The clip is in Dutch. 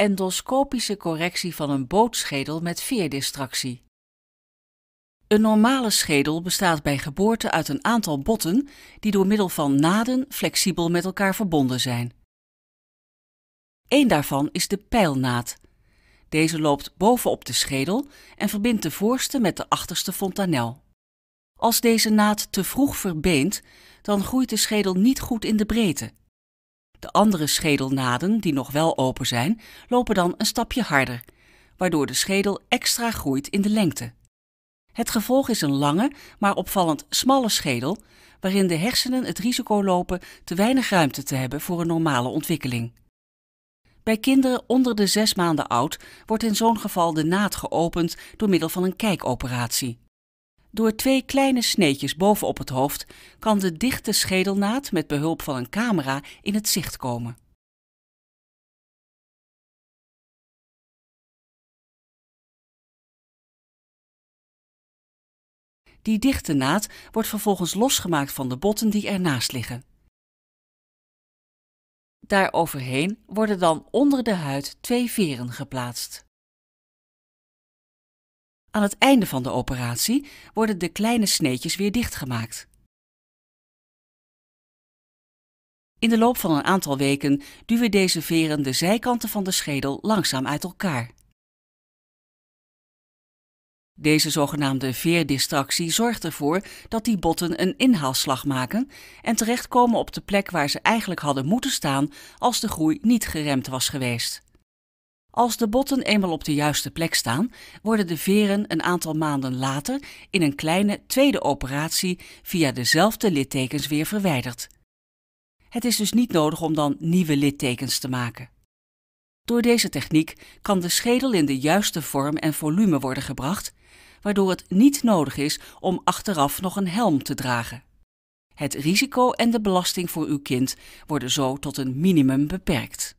endoscopische correctie van een bootschedel met veerdistractie. Een normale schedel bestaat bij geboorte uit een aantal botten die door middel van naden flexibel met elkaar verbonden zijn. Eén daarvan is de pijlnaad. Deze loopt bovenop de schedel en verbindt de voorste met de achterste fontanel. Als deze naad te vroeg verbeent, dan groeit de schedel niet goed in de breedte de andere schedelnaden, die nog wel open zijn, lopen dan een stapje harder, waardoor de schedel extra groeit in de lengte. Het gevolg is een lange, maar opvallend smalle schedel, waarin de hersenen het risico lopen te weinig ruimte te hebben voor een normale ontwikkeling. Bij kinderen onder de zes maanden oud wordt in zo'n geval de naad geopend door middel van een kijkoperatie. Door twee kleine sneetjes bovenop het hoofd kan de dichte schedelnaad met behulp van een camera in het zicht komen. Die dichte naad wordt vervolgens losgemaakt van de botten die ernaast liggen. Daaroverheen worden dan onder de huid twee veren geplaatst. Aan het einde van de operatie worden de kleine sneetjes weer dichtgemaakt. In de loop van een aantal weken duwen deze veren de zijkanten van de schedel langzaam uit elkaar. Deze zogenaamde veerdistractie zorgt ervoor dat die botten een inhaalslag maken en terechtkomen op de plek waar ze eigenlijk hadden moeten staan als de groei niet geremd was geweest. Als de botten eenmaal op de juiste plek staan, worden de veren een aantal maanden later in een kleine tweede operatie via dezelfde littekens weer verwijderd. Het is dus niet nodig om dan nieuwe littekens te maken. Door deze techniek kan de schedel in de juiste vorm en volume worden gebracht, waardoor het niet nodig is om achteraf nog een helm te dragen. Het risico en de belasting voor uw kind worden zo tot een minimum beperkt.